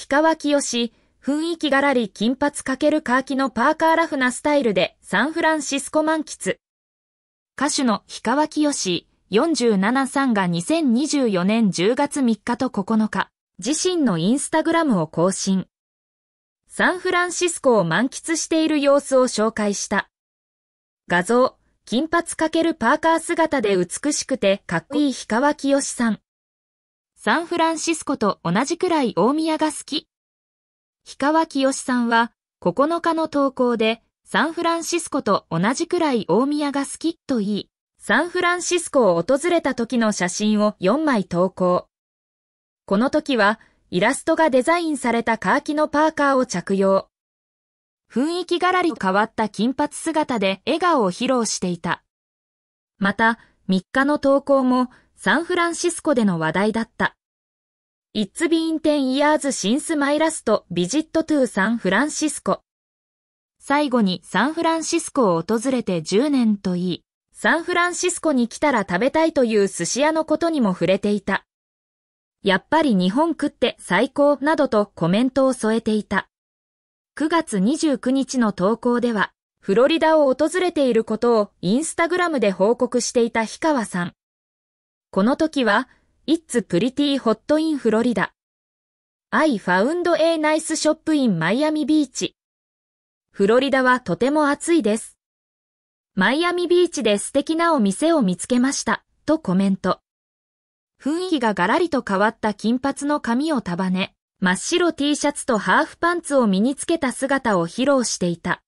氷川きよし、雰囲気がらり金髪かけるカーキのパーカーラフなスタイルでサンフランシスコ満喫。歌手の氷川きよし、47さんが2024年10月3日と9日、自身のインスタグラムを更新。サンフランシスコを満喫している様子を紹介した。画像、金髪かけるパーカー姿で美しくてかっこいい氷川きよしさん。サンフランシスコと同じくらい大宮が好き。氷川きよしさんは9日の投稿でサンフランシスコと同じくらい大宮が好きと言い、サンフランシスコを訪れた時の写真を4枚投稿。この時はイラストがデザインされたカーキのパーカーを着用。雰囲気がらり変わった金髪姿で笑顔を披露していた。また、3日の投稿もサンフランシスコでの話題だった。It's been ten years since my last visit to San Francisco. 最後にサンフランシスコを訪れて10年といい、サンフランシスコに来たら食べたいという寿司屋のことにも触れていた。やっぱり日本食って最高などとコメントを添えていた。9月29日の投稿では、フロリダを訪れていることをインスタグラムで報告していた氷川さん。この時は It's pretty hot in Florida. I found a nice shop in Miami Beach. フロリダはとても暑いです。マイアミビーチで素敵なお店を見つけました、とコメント。雰囲気がガラリと変わった金髪の髪を束ね、真っ白 T シャツとハーフパンツを身につけた姿を披露していた。